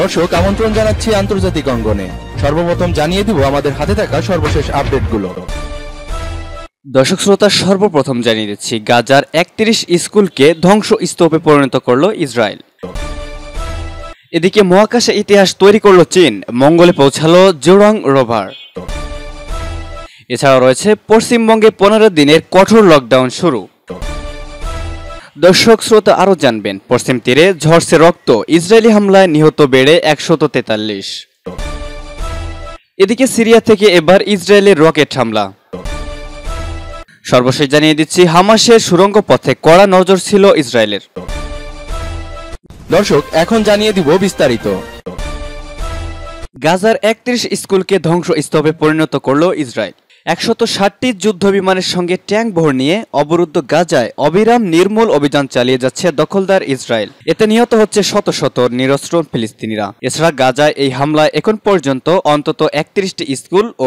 দর্শক আমন্ত্রণ জানাচ্ছি আন্তর্জাতিক অঙ্গনে সর্বপ্রথম জানিয়ে দিব আমাদের হাতে থাকা সর্বশেষ আপডেটগুলো দর্শক শ্রোতা সর্বপ্রথম জানিয়ে দিচ্ছি গাজার একত্রিশ স্কুলকে ধ্বংস স্তূপে পরিণত করল ইসরায়েল এদিকে মহাকাশে ইতিহাস তৈরি করল চীন মঙ্গলে পৌঁছাল জোরং রোভার এছাড়াও রয়েছে পশ্চিমবঙ্গে পনেরো দিনের কঠোর লকডাউন শুরু দর্শক শ্রোতা আরও জানবেন পশ্চিম তীরে ঝরছে রক্ত ইসরায়েলি হামলায় নিহত বেড়ে একশত তেতাল্লিশ এদিকে সিরিয়া থেকে এবার ইসরায়েলের রকেট হামলা সর্বশেষ জানিয়ে দিচ্ছি হামাসের সুরঙ্গ পথে কড়া নজর ছিল ইসরায়েলের দর্শক এখন জানিয়ে দিব বিস্তারিত গাজার একত্রিশ স্কুলকে ধ্বংসস্তূপে পরিণত করল ইসরায়েল একশত ষাটটি যুদ্ধ বিমানের সঙ্গে ট্যাঙ্ক ভর নিয়ে অবরুদ্ধ গাজায় অবিরাম নির্মূল অভিযান চালিয়ে যাচ্ছে দখলদার ইসরায়েল এতে নিহত হচ্ছে শত শত নিরস্ত্র ফিলিস্তিনিরা এছাড়া গাজায় এই হামলায় এখন পর্যন্ত অন্তত একত্রিশটি স্কুল ও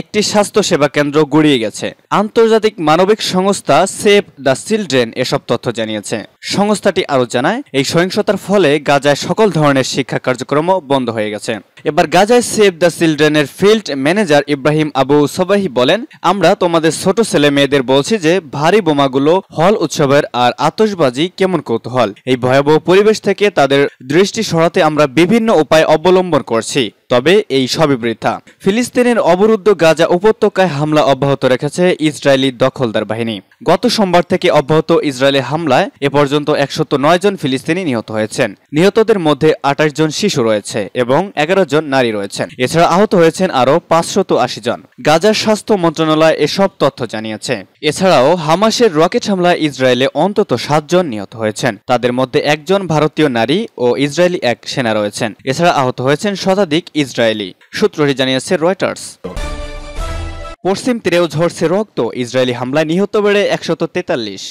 একটি স্বাস্থ্য সেবা কেন্দ্র গুড়িয়ে গেছে আন্তর্জাতিক মানবিক সংস্থা সেভ দ্য চিলড্রেন এসব তথ্য জানিয়েছে সংস্থাটি আরও জানায় এই সহিংসতার ফলে গাজায় সকল ধরনের শিক্ষা কার্যক্রমও বন্ধ হয়ে গেছে এবার গাজায় সেভ দ্য চিলড্রেনের field manager Ibrahim Abu Sabahi বলেন আমরা তোমাদের ছোট ছেলে মেয়েদের বলছি যে ভারী বোমাগুলো হল উৎসবের আর আতসবাজি কেমন কৌতূহল এই ভয়াবহ পরিবেশ থেকে তাদের দৃষ্টি সরাতে আমরা বিভিন্ন উপায় অবলম্বন করছি তবে এই সবই বৃথা ফিলিস্তিনের অবরুদ্ধ গাজা উপত্যকায় হামলা অব্যাহত রেখেছে ইসরায়েলি দখলদার বাহিনী গত সোমবার থেকে অব্যাহত ইসরায়েলি হামলায় এ পর্যন্ত একশত নয় জন ফিলিস্তিনি নিহত হয়েছেন নিহতদের মধ্যে আঠাশ জন শিশু রয়েছে এবং এগারো জন নারী রয়েছেন এছাড়া আহত হয়েছেন আরও পাঁচশত আশি জন গাজার স্বাস্থ্য মন্ত্রণালয় এসব তথ্য জানিয়েছে এছাড়াও হামাসের রকেট হামলায় ইসরায়েলে অন্তত সাতজন নিহত হয়েছেন তাদের মধ্যে একজন ভারতীয় নারী ও ইসরায়েলি এক সেনা রয়েছেন এছাড়া আহত হয়েছেন শতাধিক ইসরায়েলি সূত্রটি জানিয়েছে রয়টার্স পশ্চিম তীরেও ঝরছে রক্ত ইসরায়েলি হামলায় নিহত বেড়ে একশত তেতাল্লিশ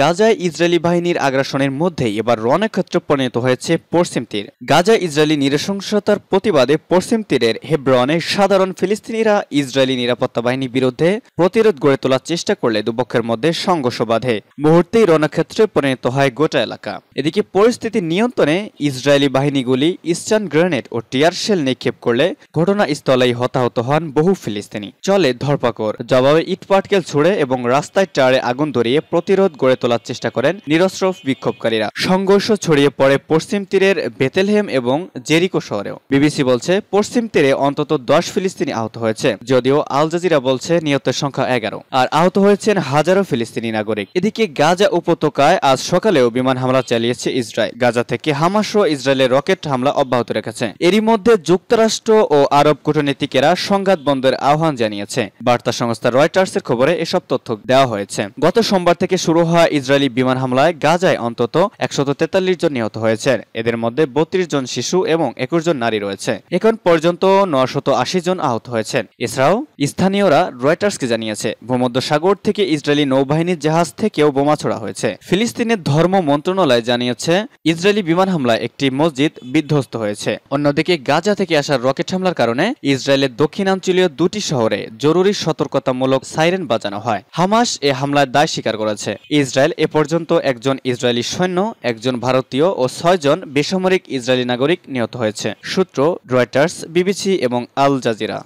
গাজায় ইসরায়েলি বাহিনীর আগ্রাসনের মধ্যে এবার রণক্ষেত্র পরিণত হয়েছে পশ্চিম তীর গাজায় ইসরায়েলি নিরসংসতার প্রতিবাদে পশ্চিম তীরের হেব্রনে সাধারণ ফিলিস্তিনিরা ইসরায়েলি নিরাপত্তা বাহিনীর বিরুদ্ধে প্রতিরোধ গড়ে তোলার চেষ্টা করলে দুপক্ষের মধ্যে সংঘর্ষ বাধে মুহূর্তেই রণক্ষেত্রে পরিণত হয় গোটা এলাকা এদিকে পরিস্থিতি নিয়ন্ত্রণে ইসরায়েলি বাহিনীগুলি ইস্টার্ন গ্রেনেড ও টিয়ার শেল নিক্ষেপ করলে ঘটনাস্থলেই হতাহত হন বহু ফিলিস্তিনি চলে ধরপাকড় জবাবে ইটপাটকেল ছুড়ে এবং রাস্তায় টারে আগুন ধরিয়ে প্রতিরোধ গড়ে তোলার চেষ্টা করেন নিরস্ত্র বিক্ষোভকারীরা সংঘর্ষ ছড়িয়ে পড়ে পশ্চিম তীরের বেতেলহেম এবং জেরিকো শহরেও বিবিসি বলছে পশ্চিম তীরে অন্তত দশ ফিলিস্তিনি আহত হয়েছে যদিও আল জাজিরা বলছে নিহতের সংখ্যা এগারো আর আহত হয়েছেন হাজারো ফিলিস্তিনি নাগরিক এদিকে গাজা উপত্যকায় আজ সকালেও বিমান হামলা চালিয়েছে ইসরায়েল গাজা থেকে হামাস ও ইসরায়েলের রকেট হামলা অব্যাহত রেখেছে এরই মধ্যে যুক্তরাষ্ট্র ও আরব কূটনীতিকেরা সংঘাত বন্ধের আহ্বান জানিয়েছে বার্তা সংস্থা রয়টার্সের খবরে এসব তথ্য দেওয়া হয়েছে গত সোমবার থেকে শুরু হওয়া ইসরায়েলি বিমান হামলায় গাজায় অন্তত একশত তেতাল্লিশ জন নিহত হয়েছে এদের মধ্যে বত্রিশ জন শিশু এবং একুশ জন নারী রয়েছে এখন পর্যন্ত নশত আশি জন আহত হয়েছেন এছাড়াও স্থানীয়রা রয়টার্সকে জানিয়েছে ভূমধ্য সাগর থেকে ইসরায়েলি নৌবাহিনীর জাহাজ থেকেও বোমা ছোড়া হয়েছে ফিলিস্তিনের ধর্ম মন্ত্রণালয় জানিয়েছে ইসরায়েলি বিমান হামলায় একটি মসজিদ বিধ্বস্ত হয়েছে অন্যদিকে গাজা থেকে আসা রকেট হামলার কারণে ইসরায়েলের দক্ষিণাঞ্চলীয় দুটি শহরে জরুরি সতর্কতামূলক সাইরেন বাজানো হয় হামাস এ হামলায় দায় স্বীকার করেছে ইসরায়েল ইসরায়েল এ পর্যন্ত একজন ইসরায়েলি সৈন্য একজন ভারতীয় ও ছয়জন বেসামরিক ইসরায়েলি নাগরিক নিহত হয়েছে সূত্র রয়টার্স বিবিসি এবং আল জাজিরা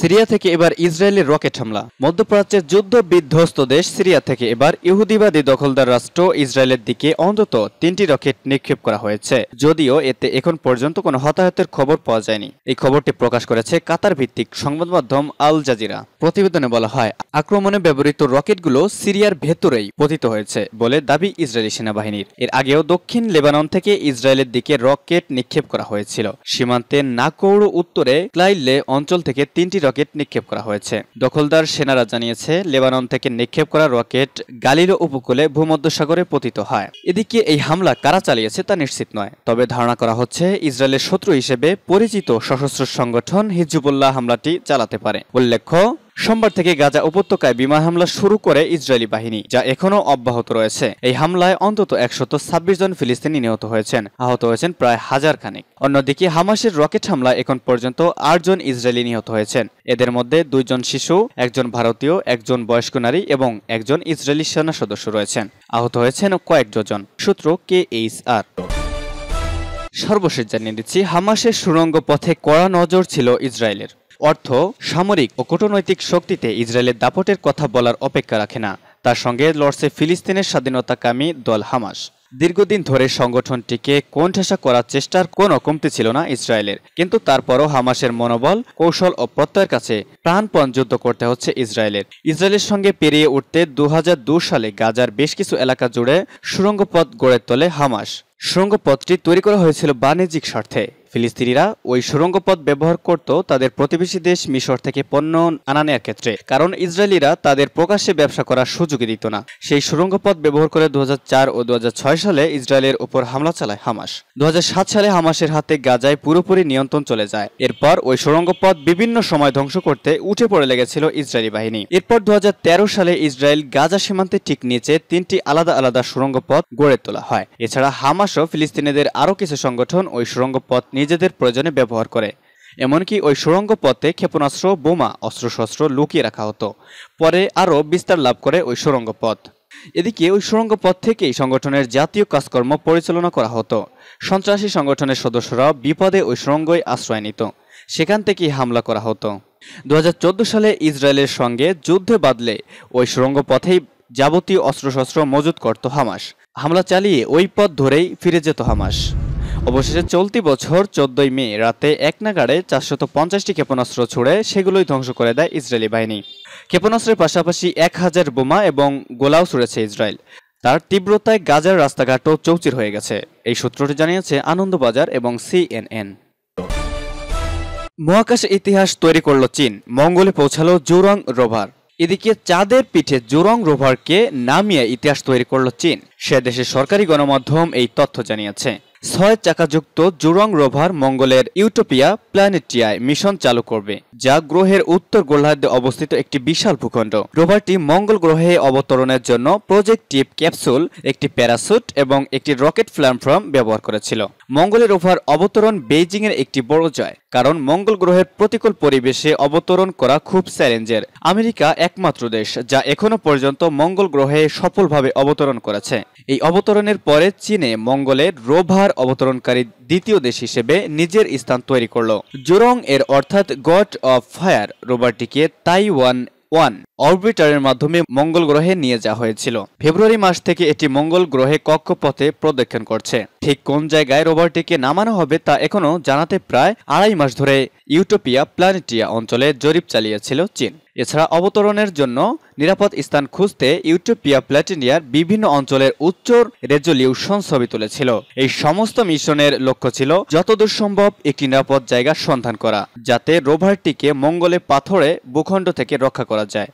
সিরিয়া থেকে এবার ইসরায়েলের রকেট হামলা মধ্যপ্রাচ্যের যুদ্ধ বিধ্বস্ত দেশ সিরিয়া থেকে এবার ইহুদিবাদী দখলদার রাষ্ট্র ইসরায়েলের দিকে অন্তত তিনটি রকেট নিক্ষেপ করা হয়েছে যদিও এতে এখন পর্যন্ত কোনো হতাহতের খবর পাওয়া যায়নি এই খবরটি প্রকাশ করেছে কাতার ভিত্তিক সংবাদ মাধ্যম আল জাজিরা প্রতিবেদনে বলা হয় আক্রমণে ব্যবহৃত রকেটগুলো সিরিয়ার ভেতরেই পতিত হয়েছে বলে দাবি ইসরায়েলি সেনাবাহিনীর এর আগেও দক্ষিণ লেবানন থেকে ইসরায়েলের দিকে রকেট নিক্ষেপ করা হয়েছিল সীমান্তে নাকৌড় উত্তরে ক্লাইলে অঞ্চল থেকে তিনটি রকেট নিক্ষেপ করা হয়েছে দখলদার সেনারা জানিয়েছে লেবানন থেকে নিক্ষেপ করা রকেট গালিলো উপকূলে ভূমধ্যসাগরে পতিত হয় এদিকে এই হামলা কারা চালিয়েছে তা নিশ্চিত নয় তবে ধারণা করা হচ্ছে ইসরায়েলের শত্রু হিসেবে পরিচিত সশস্ত্র সংগঠন হিজবুল্লাহ হামলাটি চালাতে পারে উল্লেখ্য সোমবার থেকে গাজা উপত্যকায় বিমান হামলা শুরু করে ইসরায়েলি বাহিনী যা এখনও অব্যাহত রয়েছে এই হামলায় অন্তত একশত ছাব্বিশ জন ফিলিস্তিনি নিহত হয়েছেন আহত হয়েছেন প্রায় হাজার খানেক অন্যদিকে হামাসের রকেট হামলায় এখন পর্যন্ত আট জন ইসরায়েলি নিহত হয়েছেন এদের মধ্যে দুইজন শিশু একজন ভারতীয় একজন বয়স্ক নারী এবং একজন ইসরায়েলি সেনা সদস্য রয়েছেন আহত হয়েছেন কয়েক ডজন সূত্র কে এইচ আর সর্বশেষ জানিয়ে দিচ্ছি হামাসের সুরঙ্গ পথে কড়া নজর ছিল ইসরায়েলের অর্থ সামরিক ও কূটনৈতিক শক্তিতে ইসরায়েলের দাপটের কথা বলার অপেক্ষা রাখে না তার সঙ্গে লড়ছে ফিলিস্তিনের স্বাধীনতাকামী দল হামাস দীর্ঘদিন ধরে সংগঠনটিকে কোণঠাসা করার চেষ্টার কোনো কমতি ছিল না ইসরায়েলের কিন্তু তারপরও হামাসের মনোবল কৌশল ও প্রত্যয়ের কাছে প্রাণপণ যুদ্ধ করতে হচ্ছে ইসরায়েলের ইসরায়েলের সঙ্গে পেরিয়ে উঠতে দু সালে গাজার বেশ কিছু এলাকা জুড়ে সুড়ঙ্গপথ গড়ে তোলে হামাস সুড়ঙ্গপথটি তৈরি করা হয়েছিল বাণিজ্যিক স্বার্থে ফিলিস্তিনিরা ওই সুড়ঙ্গ পথ ব্যবহার করত তাদের প্রতিবেশী দেশ মিশর থেকে পণ্য আনা নেওয়ার ক্ষেত্রে কারণ ইসরায়েলিরা তাদের প্রকাশ্যে ব্যবসা করার সুযোগই দিত না সেই সুড়ঙ্গ পথ ব্যবহার করে দু ও দু সালে ইসরায়েলের উপর হামলা চালায় হামাস দু সালে হামাসের হাতে গাজায় পুরোপুরি নিয়ন্ত্রণ চলে যায় এরপর ওই সুড়ঙ্গ পথ বিভিন্ন সময় ধ্বংস করতে উঠে পড়ে লেগেছিল ইসরায়েলি বাহিনী এরপর দু সালে ইসরায়েল গাজা সীমান্তে ঠিক নিচে তিনটি আলাদা আলাদা সুড়ঙ্গ পথ গড়ে তোলা হয় এছাড়া হামাসও ফিলিস্তিনিদের আরও কিছু সংগঠন ওই সুড়ঙ্গ পথ নিজেদের প্রয়োজনে ব্যবহার করে এমনকি ওই সুড়ঙ্গ পথে ক্ষেপণাস্ত্র বোমা অস্ত্রশস্ত্র লুকিয়ে রাখা হতো পরে আরও বিস্তার লাভ করে ওই সুড়ঙ্গ পথ এদিকে ওই সুড়ঙ্গ পথ থেকেই সংগঠনের জাতীয় কাজকর্ম পরিচালনা করা হতো সন্ত্রাসী সংগঠনের সদস্যরা বিপদে ওই সুড়ঙ্গই আশ্রয় নিত সেখান থেকেই হামলা করা হতো দু সালে ইসরায়েলের সঙ্গে যুদ্ধে বাদলে ওই সুড়ঙ্গ পথেই যাবতীয় অস্ত্রশস্ত্র মজুত করত হামাস হামলা চালিয়ে ওই পথ ধরেই ফিরে যেত হামাস অবশেষে চলতি বছর চোদ্দই মে রাতে এক নাগাড়ে চারশত পঞ্চাশটি ক্ষেপণাস্ত্র ছুড়ে সেগুলোই ধ্বংস করে দেয় ইসরায়েলি বাহিনী ক্ষেপণাস্ত্রের পাশাপাশি এক হাজার বোমা এবং গোলাও ছুড়েছে ইসরায়েল তার তীব্রতায় গাজার রাস্তাঘাটও চৌচির হয়ে গেছে এই সূত্রটি জানিয়েছে আনন্দবাজার এবং সিএনএন মহাকাশ ইতিহাস তৈরি করল চীন মঙ্গলে পৌঁছালো জোরং রোভার এদিকে চাঁদের পিঠে জোরং রোভারকে নামিয়ে ইতিহাস তৈরি করল চীন সে দেশের সরকারি গণমাধ্যম এই তথ্য জানিয়েছে ছয় চাকাযুক্ত জুরং রোভার মঙ্গলের ইউটোপিয়া প্ল্যানেটিয়ায় মিশন চালু করবে যা গ্রহের উত্তর গোলার্ধে অবস্থিত একটি বিশাল ভূখণ্ড রোভারটি মঙ্গল গ্রহে অবতরণের জন্য টিপ ক্যাপসুল একটি প্যারাসুট এবং একটি রকেট প্ল্যাটফর্ম ব্যবহার করেছিল মঙ্গলের ওভার অবতরণ বেইজিংয়ের একটি বড় জয় কারণ মঙ্গল গ্রহের প্রতিকূল পরিবেশে অবতরণ করা খুব চ্যালেঞ্জের আমেরিকা একমাত্র দেশ যা এখনো পর্যন্ত মঙ্গল গ্রহে সফলভাবে অবতরণ করেছে এই অবতরণের পরে চীনে মঙ্গলের রোভার অবতরণকারী দ্বিতীয় দেশ হিসেবে নিজের স্থান তৈরি করল জুরং এর অর্থাৎ গড অফ ফায়ার রোভারটিকে তাইওয়ান ওয়ান অরবিটারের মাধ্যমে মঙ্গল গ্রহে নিয়ে যাওয়া হয়েছিল ফেব্রুয়ারি মাস থেকে এটি মঙ্গল গ্রহে কক্ষপথে প্রদক্ষিণ করছে ঠিক কোন জায়গায় রোভারটিকে নামানো হবে তা এখনও জানাতে প্রায় আড়াই মাস ধরে ইউটোপিয়া প্ল্যানেটিয়া অঞ্চলে জরিপ চালিয়েছিল চীন এছাড়া অবতরণের জন্য নিরাপদ স্থান খুঁজতে ইউটোপিয়া প্ল্যাটিনিয়ার বিভিন্ন অঞ্চলের উচ্চ রেজলিউশন ছবি তুলেছিল এই সমস্ত মিশনের লক্ষ্য ছিল যতদূর সম্ভব একটি নিরাপদ জায়গা সন্ধান করা যাতে রোভারটিকে মঙ্গলে পাথরে ভূখণ্ড থেকে রক্ষা করা যায়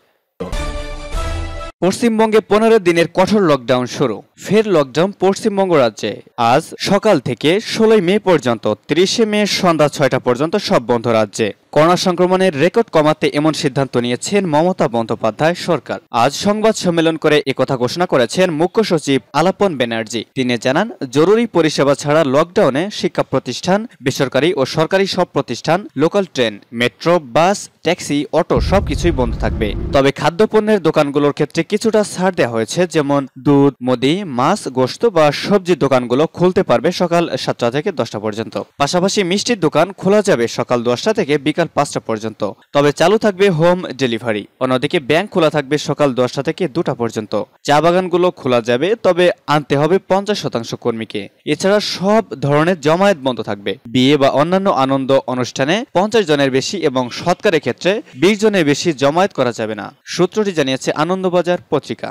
পশ্চিমবঙ্গে পনেরো দিনের কঠোর লকডাউন শুরু ফের লকডাউন পশ্চিমবঙ্গ রাজ্যে আজ সকাল থেকে ষোলোই মে পর্যন্ত তিরিশে মে সন্ধ্যা ছয়টা পর্যন্ত সব বন্ধ রাজ্যে করোনা সংক্রমণের রেকর্ড কমাতে এমন সিদ্ধান্ত নিয়েছেন মমতা বন্দ্যোপাধ্যায় সরকার আজ সংবাদ সম্মেলন করে একথা ঘোষণা করেছেন মুখ্য সচিব আলাপন ব্যানার্জি তিনি জানান জরুরি পরিষেবা ছাড়া লকডাউনে শিক্ষা প্রতিষ্ঠান বেসরকারি ও সরকারি সব প্রতিষ্ঠান local train metro bus taxi auto সবকিছুই বন্ধ থাকবে তবে খাদ্যপণ্যের দোকানগুলোর ক্ষেত্রে কিছুটা ছাড় দেওয়া হয়েছে যেমন দুধ মুদি মাছ গোস্ত বা সবজি দোকানগুলো খুলতে পারবে সকাল সাতটা থেকে দশটা পর্যন্ত পাশাপাশি মিষ্টির দোকান খোলা যাবে সকাল দশটা থেকে বিকাল বিকাল পাঁচটা পর্যন্ত তবে চালু থাকবে হোম ডেলিভারি অন্যদিকে ব্যাংক খোলা থাকবে সকাল দশটা থেকে দুটা পর্যন্ত চা বাগানগুলো খোলা যাবে তবে আনতে হবে পঞ্চাশ শতাংশ কর্মীকে এছাড়া সব ধরনের জমায়েত বন্ধ থাকবে বিয়ে বা অন্যান্য আনন্দ অনুষ্ঠানে পঞ্চাশ জনের বেশি এবং সৎকারের ক্ষেত্রে বিশ জনের বেশি জমায়েত করা যাবে না সূত্রটি জানিয়েছে আনন্দবাজার পত্রিকা